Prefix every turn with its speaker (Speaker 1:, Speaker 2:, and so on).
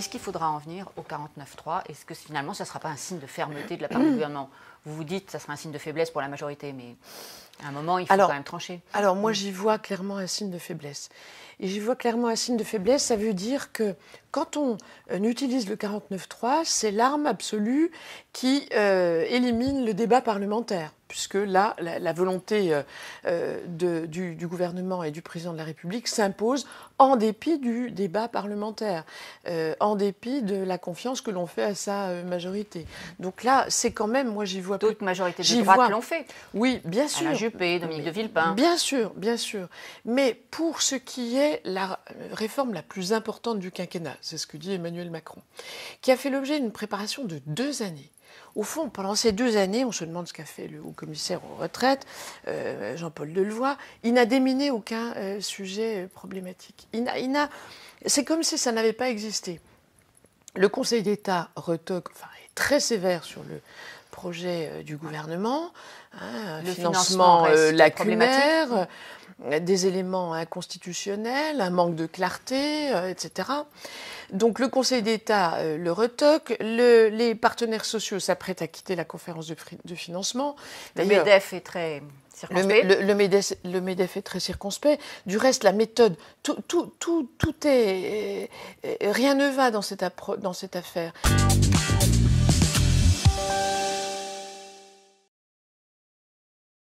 Speaker 1: Est-ce qu'il faudra en venir au 49-3 Est-ce que finalement, ça ne sera pas un signe de fermeté de la part du gouvernement Vous vous dites que ça sera un signe de faiblesse pour la majorité, mais à un moment, il faut quand même trancher. Alors moi, mm. j'y vois clairement un signe de faiblesse. Et j'y vois clairement un signe de faiblesse. Ça veut dire que quand on euh, utilise le 49.3, c'est l'arme absolue qui euh, élimine le débat parlementaire, puisque là, la, volonté euh, du, gouvernement et du président de la République s'impose en dépit du débat parlementaire, en dépit de la confiance que l'on fait à sa majorité. Donc là, c'est quand même, moi j'y vois... D'autres majorités de droite l'ont fait. Oui, bien sûr. Alain Juppé, Dominique de Villepin. Bien sûr, bien sûr. Mais pour ce qui est la réforme la plus importante du quinquennat, c'est ce que dit Emmanuel Macron, qui a fait l'objet d'une préparation de deux années. Au fond, pendant ces deux années, on se demande ce qu'a fait le haut commissaire aux retraites, euh, Jean-Paul Delevoye. Il n'a déminé aucun euh, sujet euh, problématique. Il n'a, c'est comme si ça n'avait pas existé. Le Conseil d'État retoque, enfin, est très sévère sur le projet euh, du gouvernement, hein, le financement, euh, lacunaire, euh, des éléments inconstitutionnels, un manque de clarté, etc. Donc le Conseil d'État le retoque, les partenaires sociaux s'apprêtent à quitter la conférence de, financement. Le MEDEF est très le, MEDEF, est très circonspect. Du reste, la méthode, tout, tout, tout, tout est. Rien ne va dans cette affaire.